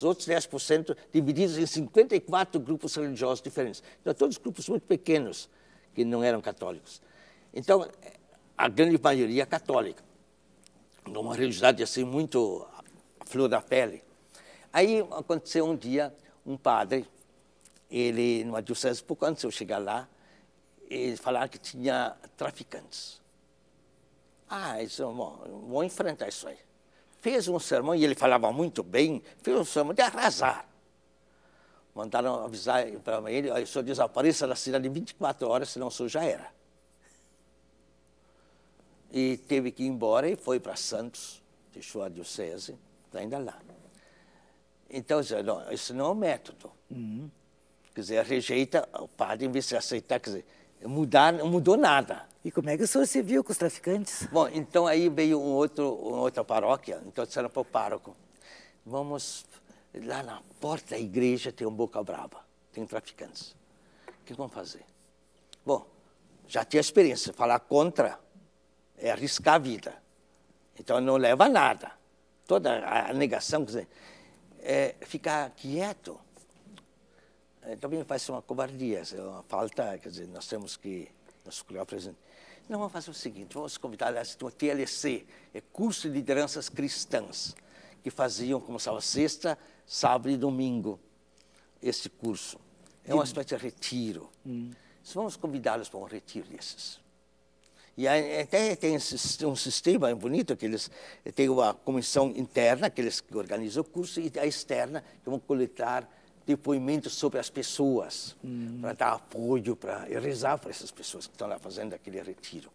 Os outros 10% divididos em 54 grupos religiosos diferentes. Então, todos grupos muito pequenos que não eram católicos. Então, a grande maioria é católica, numa religiosidade assim muito flor da pele. Aí aconteceu um dia, um padre, ele, numa diocese, pouco antes de eu chegar lá, ele falar que tinha traficantes. Ah, isso, é bom, vou enfrentar isso aí fez um sermão, e ele falava muito bem, fez um sermão de arrasar. Mandaram avisar para ele, o senhor desapareça da cidade em 24 horas, senão o senhor já era. E teve que ir embora e foi para Santos, deixou a diocese, está ainda lá. Então, não, isso não é um método. Uhum. Quer dizer, rejeita o padre em vez de aceitar, quer dizer, mudar, não mudou nada. E como é que o senhor se viu com os traficantes? Bom, então aí veio um outro, uma outra paróquia, então disseram para o pároco, vamos lá na porta da igreja tem um boca brava, tem traficantes. O que vamos fazer? Bom, já tinha experiência, falar contra é arriscar a vida. Então não leva a nada. Toda a negação, quer dizer, é ficar quieto também então, faz uma covardia, é uma falta, quer dizer, nós temos que nos colocar presente. Não, vamos fazer o seguinte, vamos convidar a uma TLC, é curso de lideranças cristãs, que faziam, começava sexta, sábado e domingo, esse curso. É uma espécie de retiro. Hum. Vamos convidá-los para um retiro desses. E até tem um sistema bonito, que eles têm uma comissão interna, que eles organizam o curso, e a externa, que vão coletar depoimentos sobre as pessoas, hum. para dar apoio para rezar para essas pessoas que estão lá fazendo aquele retiro.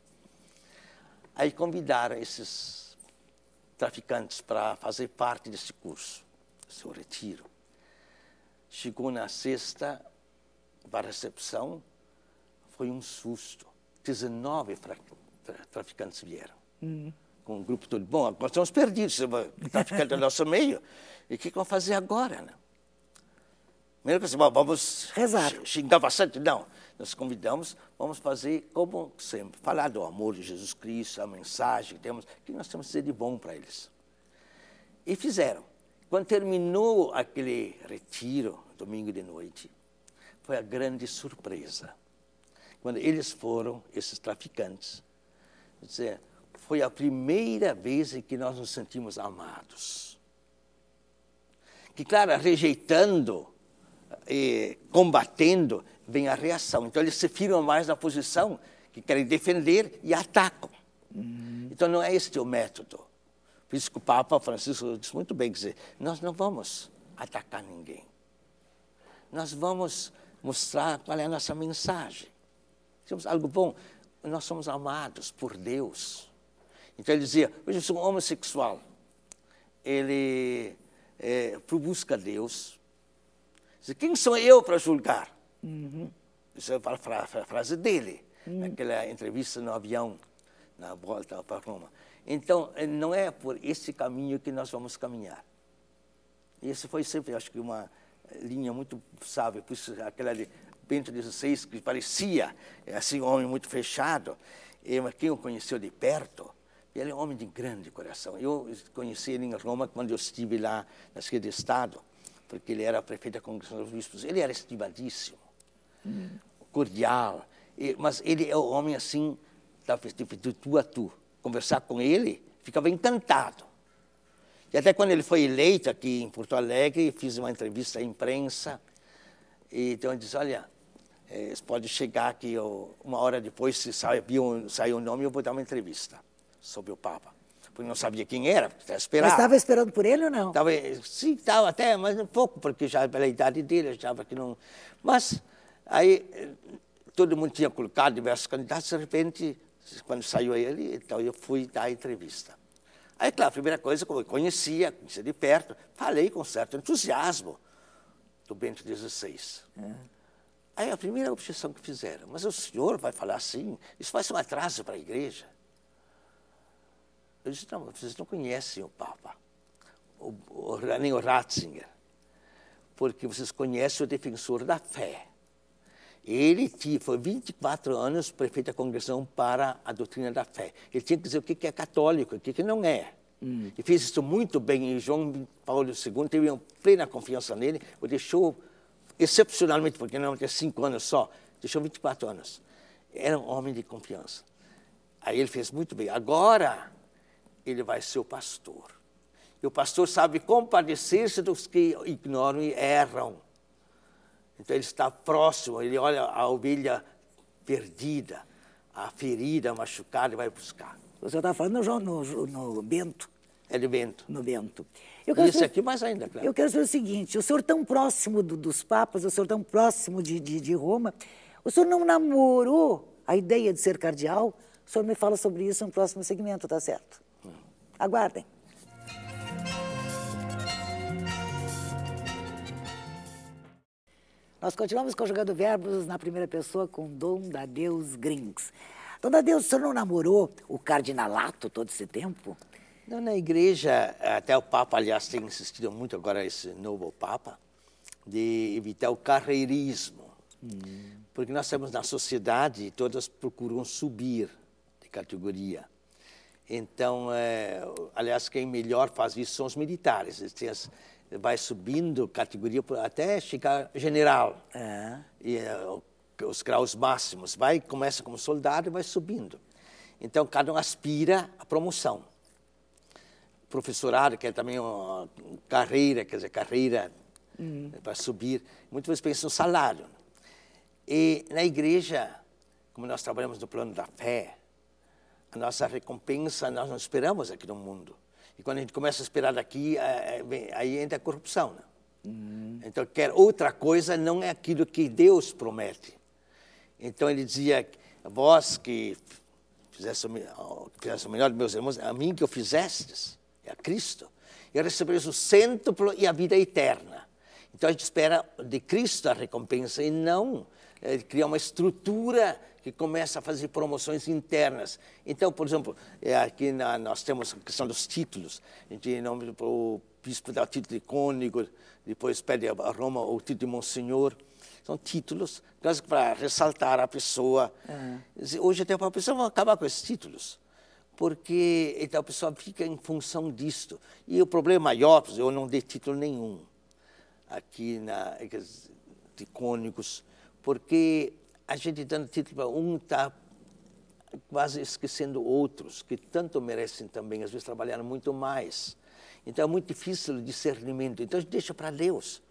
Aí convidaram esses traficantes para fazer parte desse curso, seu retiro. Chegou na sexta para a recepção, foi um susto. 19 tra tra traficantes vieram. Hum com um grupo todo bom, agora estamos perdidos, traficante no é nosso meio. E o que, que vão fazer agora? Né? Primeiro, assim, vamos rezar. Xingar bastante, não. Nós convidamos, vamos fazer como sempre, falar do amor de Jesus Cristo, a mensagem que temos, que nós temos que ser de bom para eles. E fizeram. Quando terminou aquele retiro, domingo de noite, foi a grande surpresa. Quando eles foram, esses traficantes, dizer, foi a primeira vez em que nós nos sentimos amados. Que, claro, rejeitando eh, combatendo, vem a reação. Então eles se firmam mais na posição que querem defender e atacam. Uhum. Então não é este o método. Por isso que o Papa Francisco disse muito bem, dizer, nós não vamos atacar ninguém. Nós vamos mostrar qual é a nossa mensagem. Temos algo bom, nós somos amados por Deus. Então ele dizia, hoje se um homossexual. Ele é, busca Deus, quem sou eu para julgar? Uhum. Isso é a frase dele, uhum. naquela entrevista no avião, na volta para Roma. Então, eh, não é por esse caminho que nós vamos caminhar. Isso foi sempre, acho que, uma eh, linha muito sábia, por isso aquela de Bento XVI, que parecia eh, assim, um homem muito fechado, mas quem o conheceu de perto, ele é um homem de grande coração. Eu conheci ele em Roma quando eu estive lá na Esquerda de Estado porque ele era prefeito da Congregação dos Bispos. Ele era estimadíssimo, hum. cordial, mas ele é o homem assim, da tu a tu. Conversar com ele, ficava encantado. E até quando ele foi eleito aqui em Porto Alegre, fiz uma entrevista à imprensa, e então ele disse, olha, eh, pode chegar aqui uma hora depois, se sair o nome, eu vou dar uma entrevista sobre o Papa porque não sabia quem era, estava esperando. Mas estava esperando por ele ou não? Tava, sim, estava até, mas um pouco, porque já pela idade dele, achava que não... Mas aí todo mundo tinha colocado diversos candidatos, de repente, quando saiu ele, então eu fui dar a entrevista. Aí, claro, a primeira coisa, como eu conhecia, conhecia de perto, falei com certo entusiasmo do Bento XVI. É. Aí a primeira objeção que fizeram, mas o senhor vai falar assim? Isso vai ser um atraso para a igreja. Eu disse, não, vocês não conhecem o Papa, o, o, nem o Ratzinger, porque vocês conhecem o defensor da fé. Ele foi 24 anos prefeito da Congregação para a Doutrina da Fé. Ele tinha que dizer o que é católico, o que não é. Hum. E fez isso muito bem. E João Paulo II teve plena confiança nele, o deixou excepcionalmente, porque não tinha cinco anos só, deixou 24 anos. Era um homem de confiança. Aí ele fez muito bem. Agora, ele vai ser o pastor. E o pastor sabe compadecer-se dos que ignoram e erram. Então ele está próximo, ele olha a ovelha perdida, a ferida, a machucada e vai buscar. Você está falando no, no, no Bento? É de Bento. No Bento. Eu Isso aqui mais ainda, claro. Eu quero dizer o seguinte, o senhor tão próximo do, dos papas, o senhor tão próximo de, de, de Roma, o senhor não namorou a ideia de ser cardeal? O senhor me fala sobre isso no próximo segmento, tá certo? Aguardem. Nós continuamos conjugando verbos na primeira pessoa com Dom da Deus Grings. Dadeus, Deus, o senhor não namorou o cardinalato todo esse tempo? Não, na igreja, até o Papa, aliás, tem insistido muito agora, esse novo Papa, de evitar o carreirismo. Hum. Porque nós temos na sociedade, todas procuram subir de categoria. Então, é, aliás, quem melhor faz isso são os militares. vai subindo categoria até chegar general. É. E eh, os graus máximos. Vai, começa como soldado e vai subindo. Então, cada um aspira à promoção. Professorado, que é também uma carreira, quer dizer, carreira uhum. para subir. Muitas vezes pensa no salário. E na igreja, como nós trabalhamos no plano da fé, a nossa recompensa nós não esperamos aqui no mundo. E quando a gente começa a esperar daqui, é, é, aí entra a corrupção. Né? Uhum. Então, quer outra coisa, não é aquilo que Deus promete. Então, ele dizia, vós que fizesse, o melhor de meus irmãos, a mim que o fizestes, é a Cristo, e receberei o cêntuplo e a vida eterna. Então, a gente espera de Cristo a recompensa e não é, criar uma estrutura que começa a fazer promoções internas. Então, por exemplo, é, aqui na, nós temos a questão dos títulos. A gente, nome, o bispo dá o título de cônigo, depois pede a Roma o título de monsenhor. São títulos para ressaltar a pessoa. Uhum. Hoje até a pessoa vai acabar com esses títulos porque então a pessoa fica em função disto. E o problema maior, eu não dei título nenhum aqui na de cônicos, porque a gente dando título para um está quase esquecendo outros que tanto merecem também, às vezes trabalharam muito mais. Então é muito difícil o discernimento. Então a gente deixa para Deus.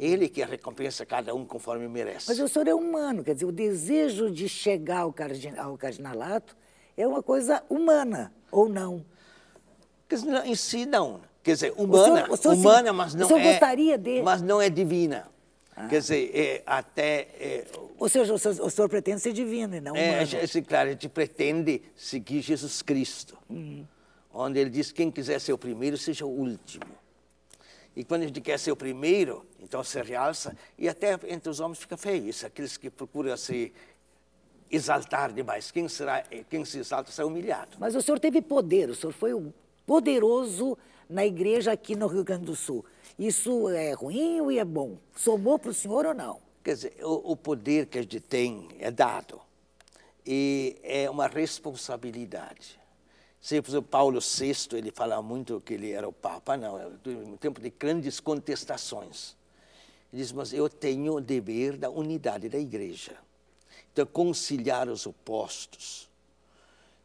Ele que recompensa cada um conforme merece. Mas o senhor é humano, quer dizer, o desejo de chegar ao, cardin ao cardinalato é uma coisa humana, ou não? Quer dizer, em si, não. Quer dizer, humana, o senhor, o senhor, humana, mas não o senhor é, gostaria de... mas não é divina. Quer dizer, é, até. É, Ou seja, o senhor, o senhor, pretende ser divino e não é, humano. É, é, claro, a gente pretende seguir Jesus Cristo, uhum. onde ele diz: quem quiser ser o primeiro, seja o último. E quando a gente quer ser o primeiro, então se realça, e até entre os homens fica feio isso, aqueles que procuram se exaltar demais. Quem, será, quem se exalta será humilhado. Mas o senhor teve poder, o senhor foi o poderoso na igreja aqui no Rio Grande do Sul. Isso é ruim ou é bom? Somou para o senhor ou não? Quer dizer, o, o poder que a gente tem é dado e é uma responsabilidade. Se, por exemplo, Paulo VI, ele falava muito que ele era o Papa, não, um é tempo de grandes contestações. Ele diz, mas eu tenho o dever da unidade da igreja, então conciliar os opostos.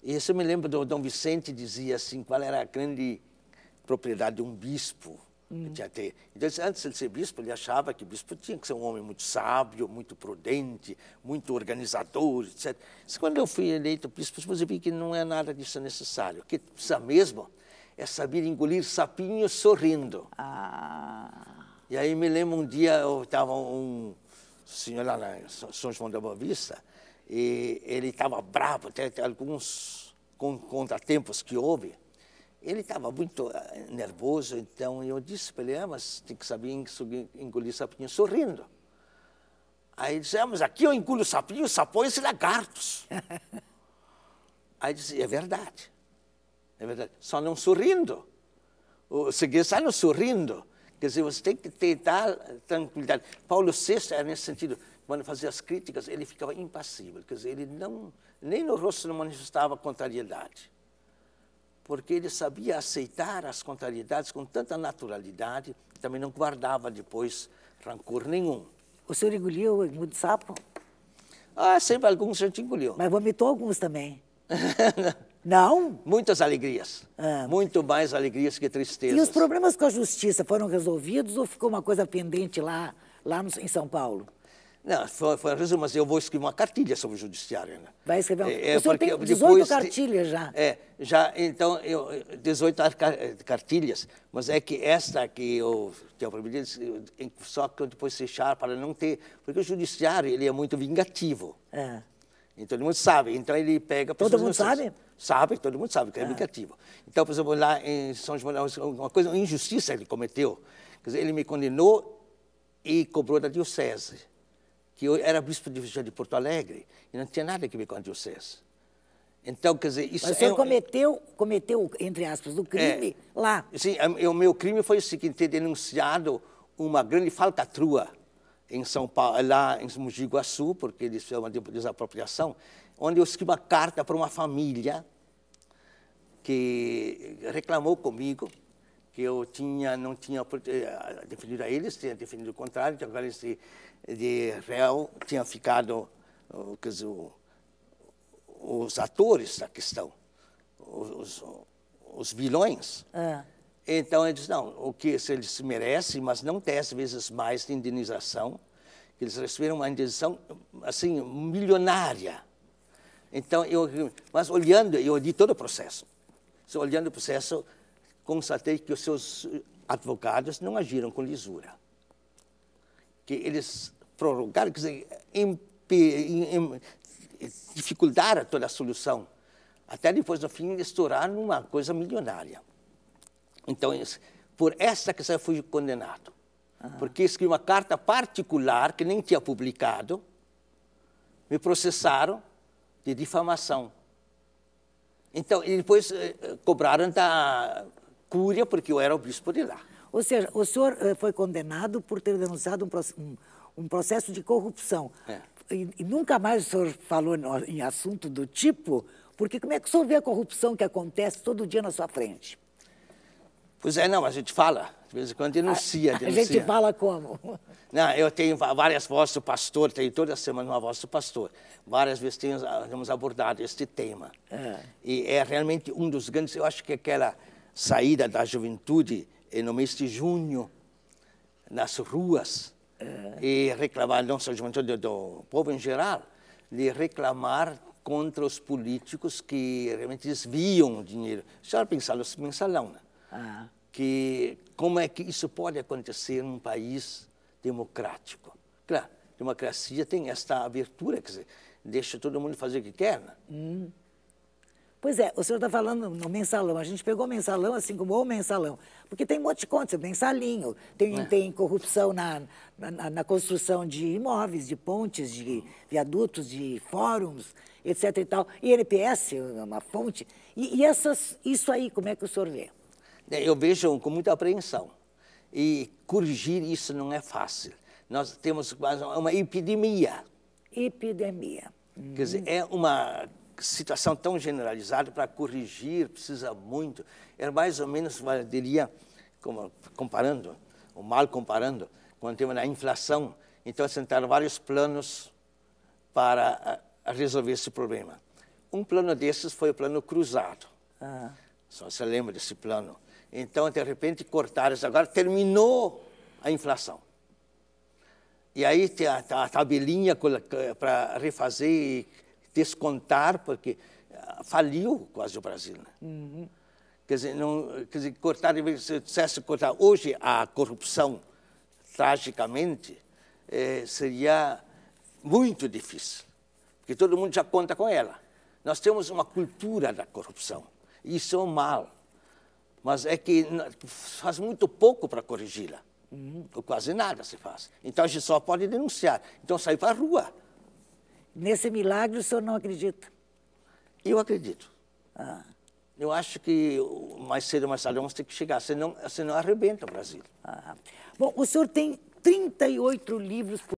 E isso me lembro do Dom Vicente dizia assim, qual era a grande propriedade de um bispo. Uhum. Então, antes de ser bispo, ele achava que bispo tinha que ser um homem muito sábio, muito prudente, muito organizador, etc. Mas quando eu fui eleito bispo, eu vi que não é nada disso necessário. O que precisa mesmo é saber engolir sapinhos sorrindo. Ah. E aí me lembro um dia, eu estava um senhor lá na São João da Boa Vista, e ele estava bravo, até alguns contratempos que houve. Ele estava muito ah, nervoso, então eu disse para ele, ah, mas tem que saber engolir sapinho sorrindo. Aí ele disse, ah, mas aqui eu engulo sapinho, sapões e lagartos. Aí disse, é verdade, é verdade, só não sorrindo. O não sorrindo, quer dizer, você tem que ter tal ah, tranquilidade. Paulo VI era nesse sentido, quando fazia as críticas, ele ficava impassível, quer dizer, ele não, nem no rosto não manifestava contrariedade porque ele sabia aceitar as contrariedades com tanta naturalidade, também não guardava depois rancor nenhum. O senhor engoliu muito sapo? Ah, sempre alguns a gente engoliu. Mas vomitou alguns também. não? Muitas alegrias. Ah. Muito mais alegrias que tristezas. E os problemas com a justiça foram resolvidos ou ficou uma coisa pendente lá, lá no, em São Paulo? Não, foi, resumo. mas eu vou escrever uma cartilha sobre o judiciário. Né? Vai escrever uma... É, o senhor tem 18 depois, cartilhas já. É, já, então, eu, 18 cartilhas, mas é que esta que eu tenho proibido, só que eu depois fechar para não ter, porque o judiciário, ele é muito vingativo. É. Então todo mundo sabe, então ele pega... Todo mundo sabe? Sabe, todo mundo sabe que é, é vingativo. Então, por exemplo, lá em São João, uma coisa, uma injustiça ele cometeu, quer dizer, ele me condenou e cobrou da diocese que eu era bispo de, de Porto Alegre e não tinha nada que ver com a diocese. Então, quer dizer, isso Mas o senhor é, cometeu, cometeu, entre aspas, o crime é, lá. Sim, o meu crime foi o seguinte, ter denunciado uma grande falcatrua em São Paulo, lá em Mogi Guaçu, porque eles fizeram é uma desapropriação, onde eu escrevi uma carta para uma família que reclamou comigo que eu tinha, não tinha eh, definido a eles, tinha definido o contrário, que agora esse de réu tinha ficado quer dizer, os atores da questão, os, os vilões. É. Então, ele disse, não, o que se eles merecem, mas não dez vezes mais de indenização, que eles receberam uma indenização, assim, milionária. Então, eu, mas olhando, eu li todo o processo. olhando o processo, constatei que os seus eh, advogados não agiram com lisura. Que eles prorrogaram, quer dizer, em, em, em, dificultaram toda a solução. Até depois, no fim, estourar numa coisa milionária. Então, por essa questão, eu fui condenado. Ah. Porque escrevi uma carta particular, que nem tinha publicado, me processaram de difamação. Então, e depois eh, eh cobraram da Cúria, porque eu era o bispo de lá. Ou seja, o senhor eh, foi condenado por ter denunciado um, um, um processo de corrupção. É. E, e, nunca mais o senhor falou em assunto do tipo, porque como é que o senhor vê a corrupção que acontece todo dia na sua frente? Pois é, não, a gente fala, de vez em quando denuncia, a, denuncia. A gente fala como? Não, eu tenho várias vozes do pastor, tenho toda semana uma voz do pastor. Várias vezes temos, ah, temos abordado este tema. É. E é realmente um dos grandes, eu acho que aquela saída da juventude eh, no mês de junho nas ruas é. e eh, reclamar, não só juventude, do povo em geral, de reclamar contra os políticos que realmente desviam o dinheiro. Já pensaram no mensalão, né? Ah. Que como é que isso pode acontecer num país democrático? Claro, democracia tem esta abertura, quer dizer, deixa todo mundo fazer o que quer, né? Hum. Pois é, o senhor está falando no mensalão. A gente pegou mensalão, assim como o mensalão. Porque tem um monte de contas, mensalinho. Tem, é. tem corrupção na, na, na, construção de imóveis, de pontes, de viadutos, de fóruns, etc. e tal. E NPS, é uma fonte. E, e essas, isso aí, como é que o senhor vê? É, eu vejo com muita apreensão. E corrigir isso não é fácil. Nós temos uma epidemia. Epidemia. Quer dizer, hum. é uma situação tão generalizada, para corrigir precisa muito. Era mais ou menos, diria, como, comparando, ou mal comparando, quando temos a inflação. Então, assentaram vários planos para ah, resolver esse problema. Um plano desses foi o plano cruzado. Ah. Só se lembra desse plano. Então, de repente, cortaram isso. Agora terminou a inflação. E aí tem a, a tabelinha para refazer descontar, porque ah, faliu quase o Brasil. Né? Uhum. Quer dizer, não, quer dizer, cortar, se eu dissesse cortar hoje a corrupção, tragicamente, eh, seria muito difícil, porque todo mundo já conta com ela. Nós temos uma cultura da corrupção, e isso é um mal, mas é que faz muito pouco para corrigi-la, ou uhum. quase nada se faz. Então a gente só pode denunciar, então sair para a rua Nesse milagre o senhor não acredita? Eu acredito. Ah. Eu acho que mais cedo ou mais tarde vamos ter que chegar, senão, senão arrebenta o Brasil. Ah. Bom, o senhor tem 38 livros por